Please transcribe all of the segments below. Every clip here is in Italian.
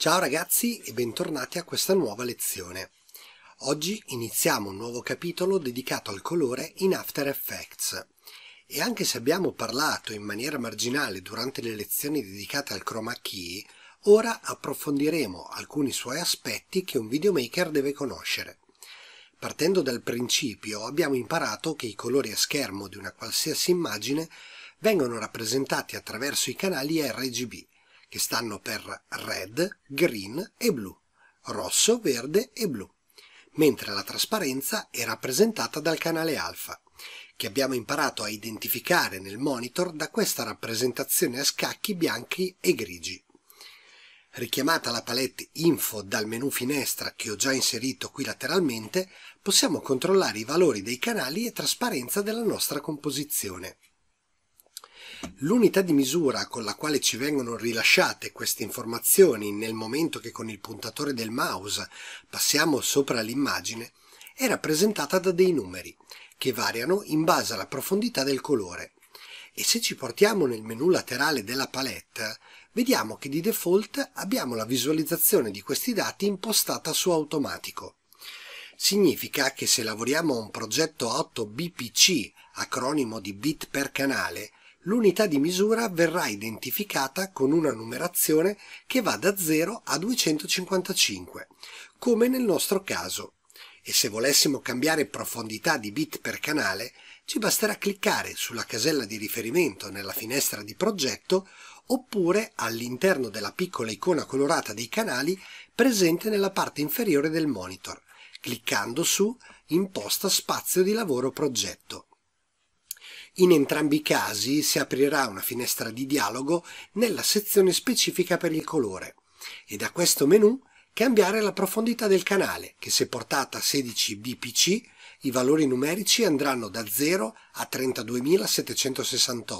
Ciao ragazzi e bentornati a questa nuova lezione. Oggi iniziamo un nuovo capitolo dedicato al colore in After Effects. E anche se abbiamo parlato in maniera marginale durante le lezioni dedicate al chroma key, ora approfondiremo alcuni suoi aspetti che un videomaker deve conoscere. Partendo dal principio abbiamo imparato che i colori a schermo di una qualsiasi immagine vengono rappresentati attraverso i canali RGB, che stanno per red, green e blu, rosso, verde e blu, mentre la trasparenza è rappresentata dal canale alfa, che abbiamo imparato a identificare nel monitor da questa rappresentazione a scacchi bianchi e grigi. Richiamata la palette Info dal menu finestra che ho già inserito qui lateralmente, possiamo controllare i valori dei canali e trasparenza della nostra composizione. L'unità di misura con la quale ci vengono rilasciate queste informazioni nel momento che con il puntatore del mouse passiamo sopra l'immagine è rappresentata da dei numeri, che variano in base alla profondità del colore. E se ci portiamo nel menu laterale della palette, vediamo che di default abbiamo la visualizzazione di questi dati impostata su automatico. Significa che se lavoriamo a un progetto 8 BPC, acronimo di bit per canale, l'unità di misura verrà identificata con una numerazione che va da 0 a 255, come nel nostro caso. E se volessimo cambiare profondità di bit per canale, ci basterà cliccare sulla casella di riferimento nella finestra di progetto oppure all'interno della piccola icona colorata dei canali presente nella parte inferiore del monitor, cliccando su Imposta spazio di lavoro progetto. In entrambi i casi si aprirà una finestra di dialogo nella sezione specifica per il colore e da questo menu cambiare la profondità del canale che se portata a 16 bpc i valori numerici andranno da 0 a 32.768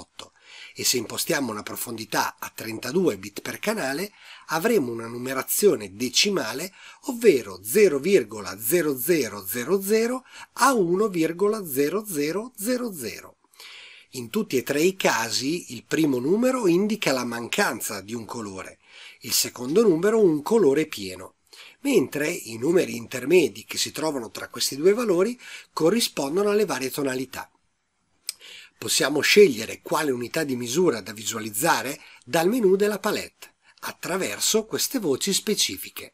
e se impostiamo una profondità a 32 bit per canale avremo una numerazione decimale ovvero 0,0000 a 1,0000. In tutti e tre i casi il primo numero indica la mancanza di un colore, il secondo numero un colore pieno, mentre i numeri intermedi che si trovano tra questi due valori corrispondono alle varie tonalità. Possiamo scegliere quale unità di misura da visualizzare dal menu della palette, attraverso queste voci specifiche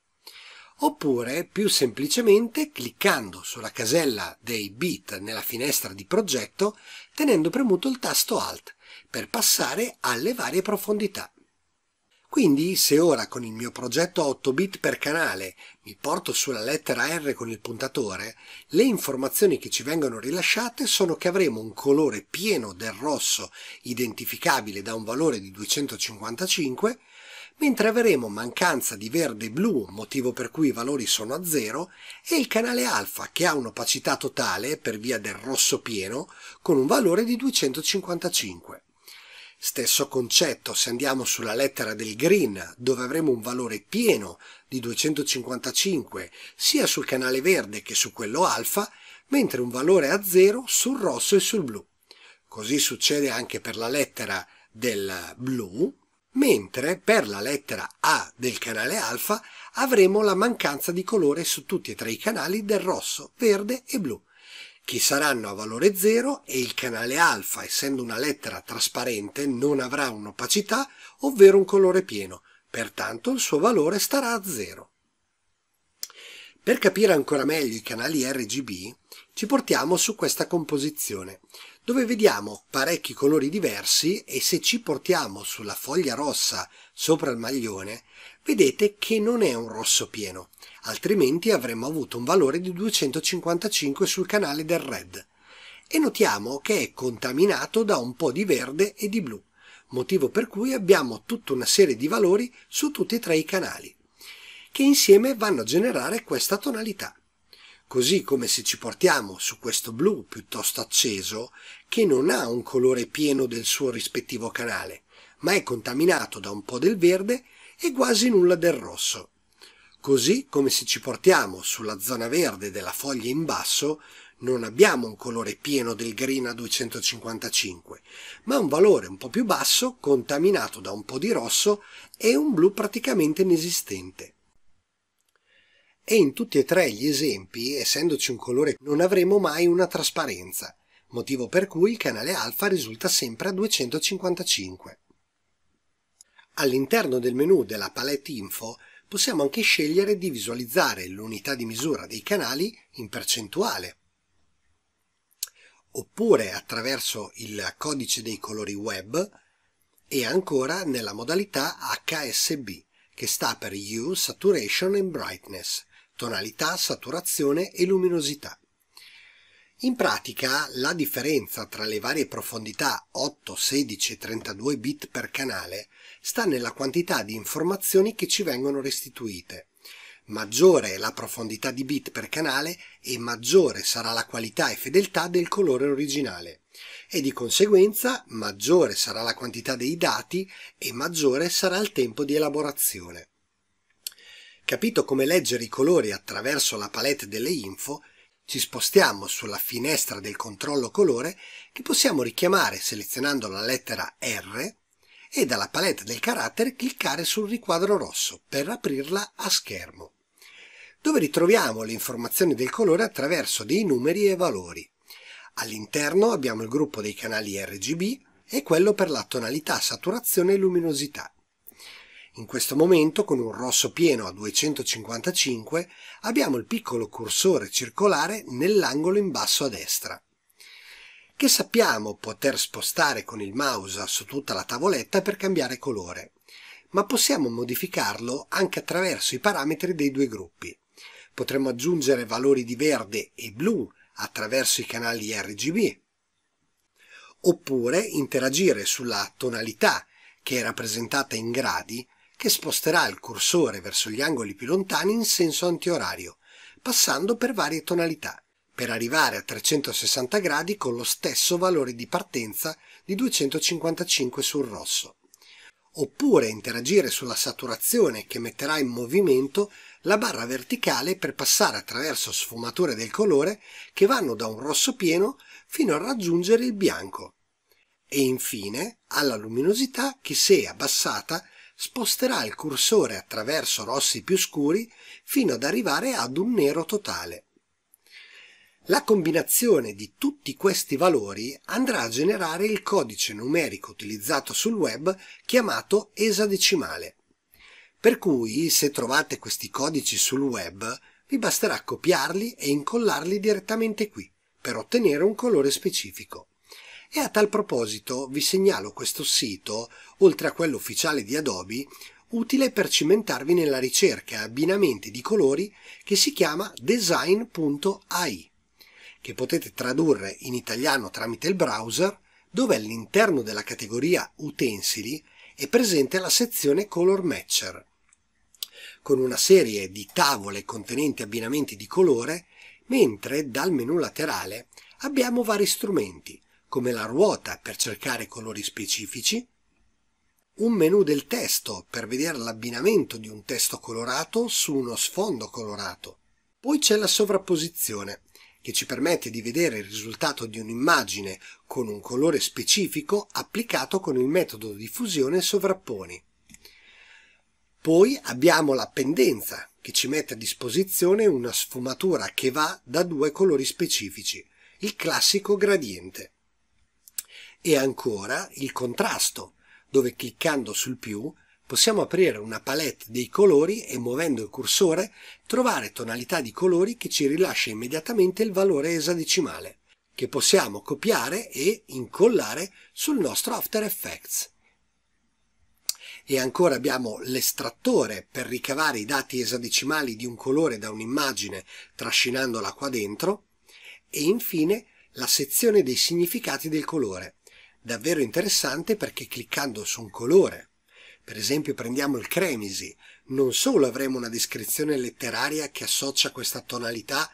oppure più semplicemente cliccando sulla casella dei bit nella finestra di progetto tenendo premuto il tasto Alt per passare alle varie profondità. Quindi se ora con il mio progetto a 8 bit per canale mi porto sulla lettera R con il puntatore, le informazioni che ci vengono rilasciate sono che avremo un colore pieno del rosso identificabile da un valore di 255 mentre avremo mancanza di verde e blu, motivo per cui i valori sono a zero, e il canale alfa che ha un'opacità totale per via del rosso pieno con un valore di 255. Stesso concetto se andiamo sulla lettera del green, dove avremo un valore pieno di 255 sia sul canale verde che su quello alfa, mentre un valore a zero sul rosso e sul blu. Così succede anche per la lettera del blu, mentre per la lettera A del canale alfa avremo la mancanza di colore su tutti e tre i canali del rosso, verde e blu, che saranno a valore 0 e il canale alfa, essendo una lettera trasparente, non avrà un'opacità, ovvero un colore pieno, pertanto il suo valore starà a 0. Per capire ancora meglio i canali RGB, ci portiamo su questa composizione dove vediamo parecchi colori diversi e se ci portiamo sulla foglia rossa sopra il maglione vedete che non è un rosso pieno altrimenti avremmo avuto un valore di 255 sul canale del red e notiamo che è contaminato da un po' di verde e di blu motivo per cui abbiamo tutta una serie di valori su tutti e tre i canali che insieme vanno a generare questa tonalità così come se ci portiamo su questo blu piuttosto acceso, che non ha un colore pieno del suo rispettivo canale, ma è contaminato da un po' del verde e quasi nulla del rosso. Così come se ci portiamo sulla zona verde della foglia in basso, non abbiamo un colore pieno del green a 255, ma un valore un po' più basso, contaminato da un po' di rosso e un blu praticamente inesistente. E in tutti e tre gli esempi, essendoci un colore, non avremo mai una trasparenza, motivo per cui il canale alfa risulta sempre a 255. All'interno del menu della palette info possiamo anche scegliere di visualizzare l'unità di misura dei canali in percentuale, oppure attraverso il codice dei colori web e ancora nella modalità HSB che sta per Hue, Saturation and Brightness, tonalità, saturazione e luminosità. In pratica la differenza tra le varie profondità 8, 16 e 32 bit per canale sta nella quantità di informazioni che ci vengono restituite. Maggiore è la profondità di bit per canale e maggiore sarà la qualità e fedeltà del colore originale e di conseguenza maggiore sarà la quantità dei dati e maggiore sarà il tempo di elaborazione. Capito come leggere i colori attraverso la palette delle info, ci spostiamo sulla finestra del controllo colore che possiamo richiamare selezionando la lettera R e dalla palette del carattere cliccare sul riquadro rosso per aprirla a schermo, dove ritroviamo le informazioni del colore attraverso dei numeri e valori. All'interno abbiamo il gruppo dei canali RGB e quello per la tonalità, saturazione e luminosità. In questo momento, con un rosso pieno a 255, abbiamo il piccolo cursore circolare nell'angolo in basso a destra, che sappiamo poter spostare con il mouse su tutta la tavoletta per cambiare colore, ma possiamo modificarlo anche attraverso i parametri dei due gruppi. Potremmo aggiungere valori di verde e blu attraverso i canali RGB, oppure interagire sulla tonalità che è rappresentata in gradi che sposterà il cursore verso gli angoli più lontani in senso antiorario, passando per varie tonalità, per arrivare a 360 gradi con lo stesso valore di partenza di 255 sul rosso. Oppure interagire sulla saturazione che metterà in movimento la barra verticale per passare attraverso sfumature del colore che vanno da un rosso pieno fino a raggiungere il bianco. E infine alla luminosità che se abbassata sposterà il cursore attraverso rossi più scuri fino ad arrivare ad un nero totale. La combinazione di tutti questi valori andrà a generare il codice numerico utilizzato sul web chiamato esadecimale. Per cui, se trovate questi codici sul web, vi basterà copiarli e incollarli direttamente qui, per ottenere un colore specifico. E a tal proposito vi segnalo questo sito, oltre a quello ufficiale di Adobe, utile per cimentarvi nella ricerca abbinamenti di colori che si chiama design.ai, che potete tradurre in italiano tramite il browser, dove all'interno della categoria utensili è presente la sezione Color Matcher, con una serie di tavole contenenti abbinamenti di colore, mentre dal menu laterale abbiamo vari strumenti, come la ruota per cercare colori specifici, un menu del testo per vedere l'abbinamento di un testo colorato su uno sfondo colorato. Poi c'è la sovrapposizione, che ci permette di vedere il risultato di un'immagine con un colore specifico applicato con il metodo di fusione sovrapponi. Poi abbiamo la pendenza, che ci mette a disposizione una sfumatura che va da due colori specifici, il classico gradiente e ancora il contrasto, dove cliccando sul più possiamo aprire una palette dei colori e muovendo il cursore trovare tonalità di colori che ci rilascia immediatamente il valore esadecimale, che possiamo copiare e incollare sul nostro After Effects. E ancora abbiamo l'estrattore per ricavare i dati esadecimali di un colore da un'immagine trascinandola qua dentro e infine la sezione dei significati del colore davvero interessante perché cliccando su un colore, per esempio prendiamo il cremisi, non solo avremo una descrizione letteraria che associa questa tonalità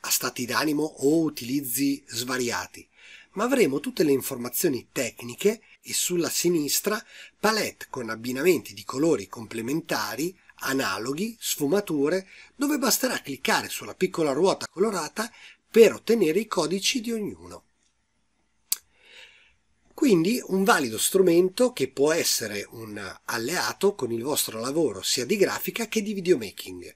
a stati d'animo o utilizzi svariati, ma avremo tutte le informazioni tecniche e sulla sinistra palette con abbinamenti di colori complementari, analoghi, sfumature, dove basterà cliccare sulla piccola ruota colorata per ottenere i codici di ognuno. Quindi un valido strumento che può essere un alleato con il vostro lavoro sia di grafica che di videomaking.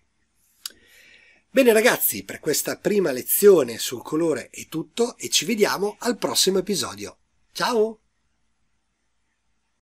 Bene ragazzi, per questa prima lezione sul colore è tutto e ci vediamo al prossimo episodio. Ciao!